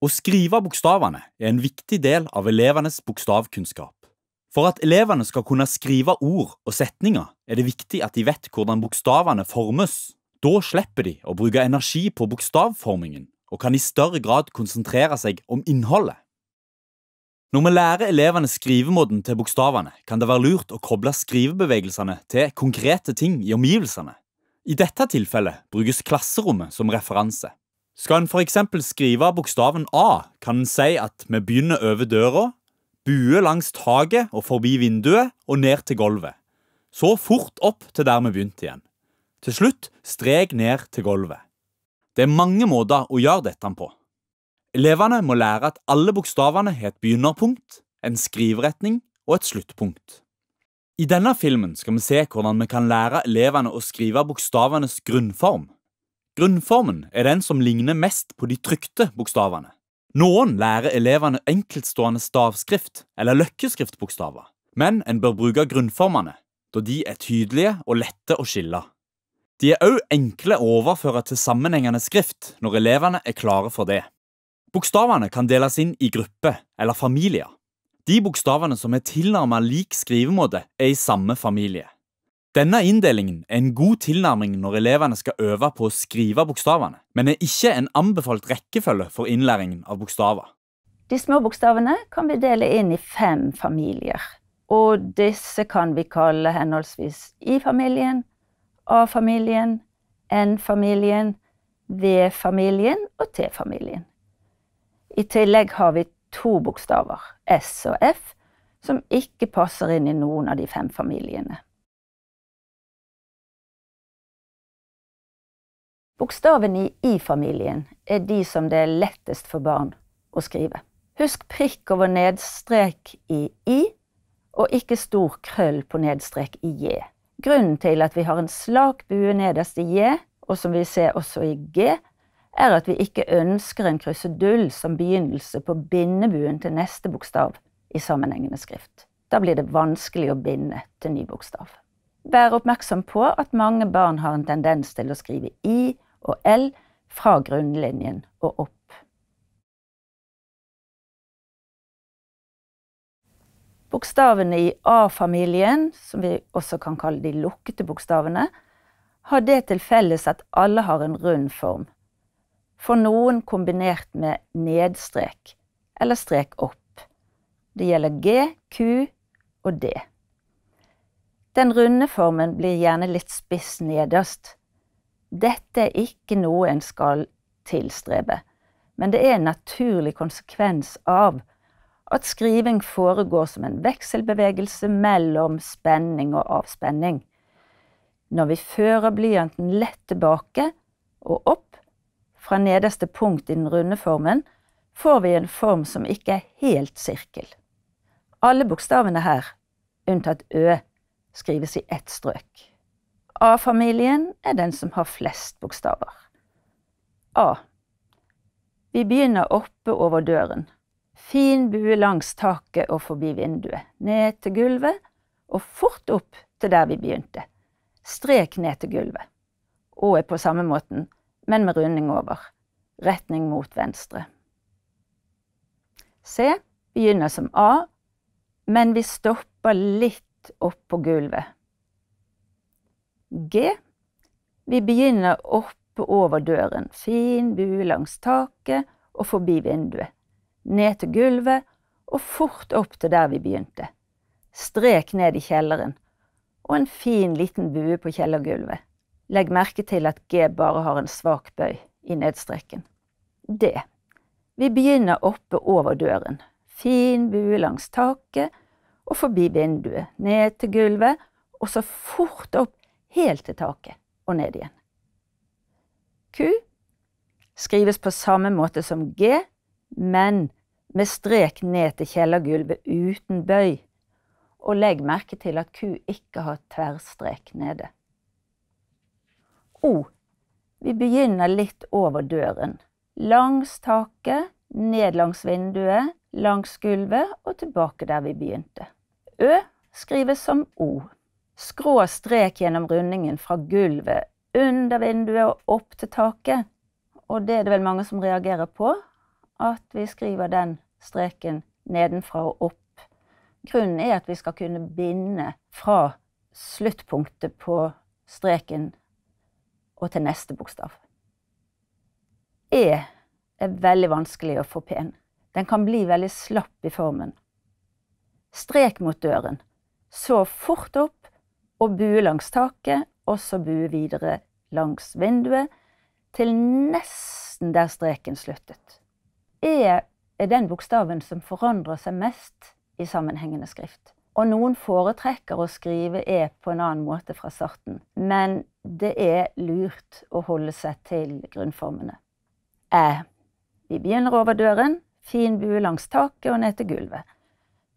Å skrive bokstavene er en viktig del av elevenes bokstavkunnskap. For at elevene skal kunne skrive ord og setninger, er det viktig at de vet hvordan bokstavene formes. Da slipper de å bruke energi på bokstavformingen, og kan i større grad konsentrere seg om innholdet. Når vi lærer elevene skrivemåten til bokstavene, kan det være lurt å koble skrivebevegelsene til konkrete ting i omgivelsene. I dette tilfellet brukes klasserommet som referanse. Skal en f.eks. skrive bokstaven A, kan en si at vi begynner over døra, bue langs taket og forbi vinduet og ned til gulvet. Så fort opp til der vi begynte igjen. Til slutt strek ned til gulvet. Det er mange måter å gjøre dette på. Elevene må lære at alle bokstavene har et begynnerpunkt, en skriveretning og et sluttpunkt. I denne filmen skal vi se hvordan vi kan lære elevene å skrive bokstavenes grunnform. Grunnformen er den som ligner mest på de trykte bokstavene. Noen lærer elevene enkeltstående stavskrift eller løkkeskriftbokstaver, men en bør bruke grunnformene, da de er tydelige og lette å skille. De er òg enkle å overføre til sammenhengende skrift når elevene er klare for det. Bokstavene kan deles inn i grupper eller familier. De bokstavene som er tilnærmet lik skrivemåte, er i samme familie. Denne inndelingen er en god tilnærming når elevene skal øve på å skrive bokstavene, men er ikke en anbefalt rekkefølge for innlæringen av bokstaver. De små bokstavene kan vi dele inn i fem familier. Og disse kan vi kalle henholdsvis I-familien, A-familien, N-familien, V-familien og T-familien. I tillegg har vi to bokstaver, S og F, som ikke passer inn i noen av de fem familiene. Bokstavene i i-familien er de som det er lettest for barn å skrive. Husk prikk over nedstrek i i, og ikke stor krøll på nedstrek i j. Grunnen til at vi har en slak bue nederst i j, og som vi ser også i g, er at vi ikke ønsker en krusedull som begynnelse på bindebuen til neste bokstav i sammenhengende skrift. Da blir det vanskelig å binde til ny bokstav. Vær oppmerksom på at mange barn har en tendens til å skrive i og L fra grunnlinjen og opp. Bokstavene i A-familien, som vi også kan kalle de lukkede bokstavene, har det til felles at alle har en rund form, for noen kombinert med nedstrek eller strek opp. Det gjelder G, Q og D. Den runde formen blir gjerne litt spiss nederst, dette er ikke noe en skal tilstrebe, men det er en naturlig konsekvens av at skriving foregår som en vekselbevegelse mellom spenning og avspenning. Når vi fører blyanten lett tilbake og opp fra nederste punkt i den runde formen, får vi en form som ikke er helt sirkel. Alle bokstavene her, unntatt Ø, skrives i ett strøk. A-familien er den som har flest bokstaver. A. Vi begynner oppe over døren. Fin bue langs taket og forbi vinduet, ned til gulvet, og fort opp til der vi begynte. Strek ned til gulvet. Å er på samme måten, men med runding over. Retning mot venstre. C begynner som A, men vi stopper litt opp på gulvet G. Vi begynner oppe over døren, fin bue langs taket og forbi vinduet. Ned til gulvet og fort opp til der vi begynte. Strek ned i kjelleren og en fin, liten bue på kjellergulvet. Legg merke til at G bare har en svak bøy i nedstreken. D. Vi begynner oppe over døren, fin bue langs taket og forbi vinduet, ned til gulvet, og så fort opp helt til taket og ned igjen. Q skrives på samme måte som G, men med strek ned til kjellergulvet uten bøy. Og legg merke til at Q ikke har tverrstrek nede. O. Vi begynner litt over døren. Langs taket, ned langs vinduet, langs gulvet og tilbake der vi begynte. Ø skrives som O. Skrå strek gjennom rundingen fra gulvet, under vinduet og opp til taket. Og det er det vel mange som reagerer på, at vi skriver den streken nedenfra og opp. Grunnen er at vi skal kunne binde fra sluttpunktet på streken og til neste bokstav. E er veldig vanskelig å få pen. Den kan bli veldig slapp i formen. Strek mot døren. Så fort opp og bue langs taket, og så bue videre langs vinduet, til nesten der streken sluttet. E er den bokstaven som forandrer seg mest i sammenhengende skrift. Og noen foretrekker å skrive E på en annen måte fra starten, men det er lurt å holde seg til grunnformene. Æ. Vi begynner over døren, fin bue langs taket og ned til gulvet.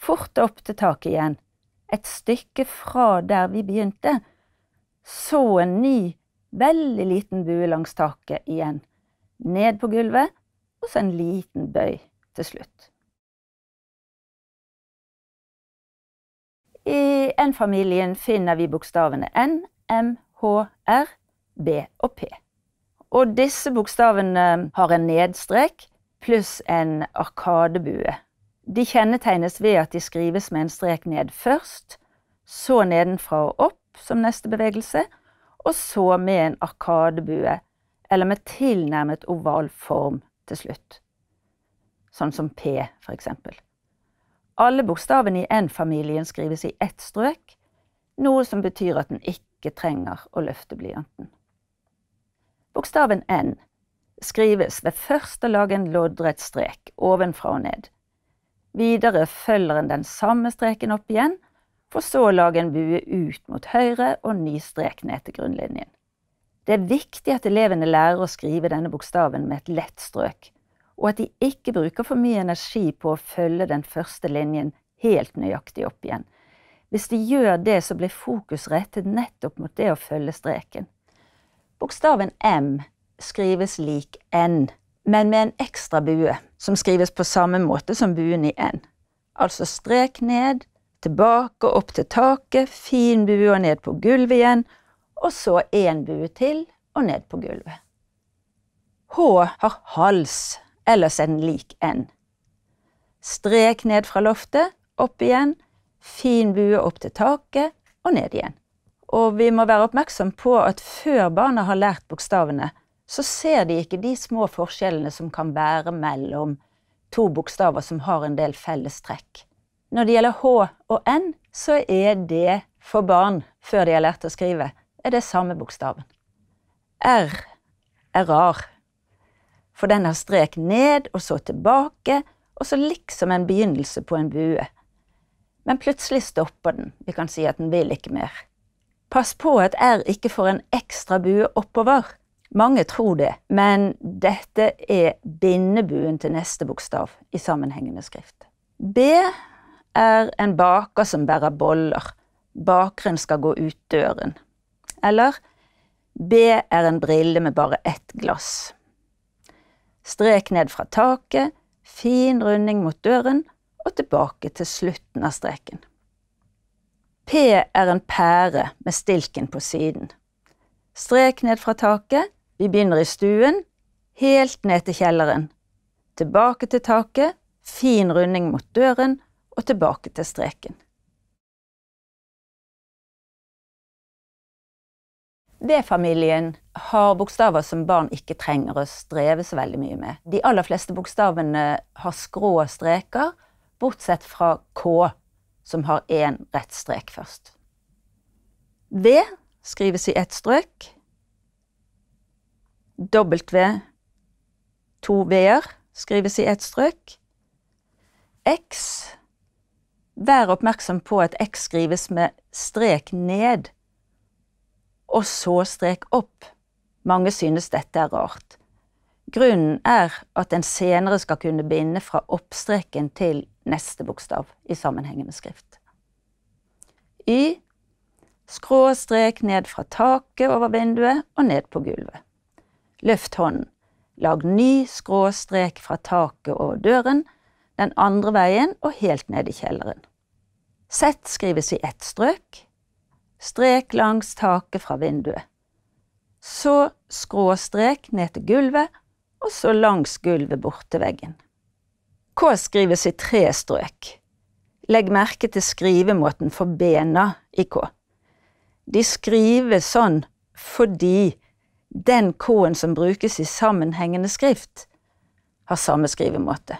Fort opp til taket igjen, et stykke fra der vi begynte, så en ny, veldig liten bue langs taket igjen. Ned på gulvet, og så en liten bøy til slutt. I N-familien finner vi bokstavene N, M, H, R, B og P. Og disse bokstavene har en nedstrek pluss en arkadebue de kjennetegnes ved at de skrives med en strek ned først, så nedenfra og opp som neste bevegelse, og så med en arkadebue, eller med tilnærmet oval form til slutt. Sånn som P, for eksempel. Alle bokstavene i N-familien skrives i ett strøk, noe som betyr at den ikke trenger å løfte blyanten. Bokstaven N skrives ved først å lage en loddrett strek ovenfra og ned. Videre følger en den samme streken opp igjen, for så å lage en bue ut mot høyre og ny strek ned til grunnlinjen. Det er viktig at elevene lærer å skrive denne bokstaven med et lett strøk, og at de ikke bruker for mye energi på å følge den første linjen helt nøyaktig opp igjen. Hvis de gjør det, så blir fokus rettet nettopp mot det å følge streken. Bokstaven M skrives lik N men med en ekstra bue, som skrives på samme måte som buen i N. Altså strek ned, tilbake opp til taket, fin bue og ned på gulvet igjen, og så én bue til og ned på gulvet. H har hals, ellers er den lik N. Strek ned fra loftet, opp igjen, fin bue opp til taket og ned igjen. Og vi må være oppmerksom på at før barna har lært bokstavene, så ser de ikke de små forskjellene som kan være mellom to bokstaver som har en del fellestrekk. Når det gjelder H og N, så er det for barn, før de har lært å skrive, er det samme bokstaven. R er rar, for den har strek ned og så tilbake, og så liksom en begynnelse på en bue. Men plutselig stopper den, vi kan si at den vil ikke mer. Pass på at R ikke får en ekstra bue oppover. Mange tror det, men dette er bindebuen til neste bokstav i sammenhengende skrift. B er en baker som bærer boller. Bakeren skal gå ut døren. Eller B er en brille med bare ett glass. Strek ned fra taket, fin runding mot døren og tilbake til slutten av streken. P er en pære med stilken på siden. Strek ned fra taket, vi begynner i stuen, helt ned til kjelleren. Tilbake til taket, fin runding mot døren og tilbake til streken. V-familien har bokstaver som barn ikke trenger å streve så veldig mye med. De aller fleste bokstavene har skrå streker, bortsett fra K, som har én rett strek først. V skrives i ett strøk, W, to V-er, skrives i ett strøk. X. Vær oppmerksom på at X skrives med strek ned, og så strek opp. Mange synes dette er rart. Grunnen er at en senere skal kunne binde fra oppstreken til neste bokstav i sammenhengende skrift. Y skråstrek ned fra taket over vinduet og ned på gulvet. Løft hånden. Lag ny skrå strek fra taket og døren, den andre veien og helt ned i kjelleren. Z skrives i ett strøk. Strek langs taket fra vinduet. Så skråstrek ned til gulvet, og så langs gulvet bort til veggen. K skrives i tre strøk. Legg merke til skrivemåten for bena i K. De skrives sånn fordi den K-en som brukes i sammenhengende skrift, har samme skrivemåte.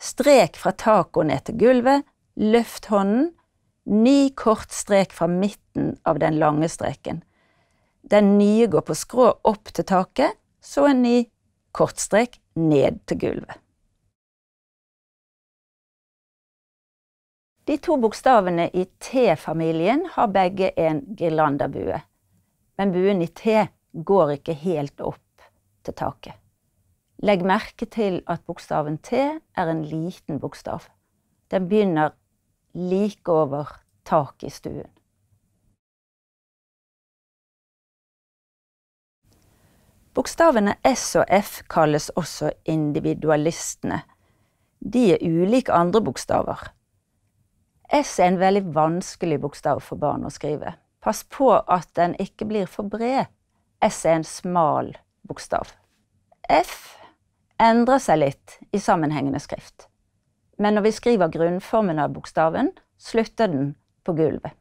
Strek fra taket og ned til gulvet, løft hånden, ny kort strek fra midten av den lange streken. Den nye går på skrå opp til taket, så en ny kort strek ned til gulvet. De to bokstavene i T-familien har begge en girlandabue, men buen i T familien går ikke helt opp til taket. Legg merke til at bokstaven T er en liten bokstav. Den begynner like over taket i stuen. Bokstavene S og F kalles også individualistene. De er ulike andre bokstaver. S er en veldig vanskelig bokstav for barn å skrive. Pass på at den ikke blir for bred. S er en smal bokstav. F endrer seg litt i sammenhengende skrift. Men når vi skriver grunnformen av bokstaven, slutter den på gulvet.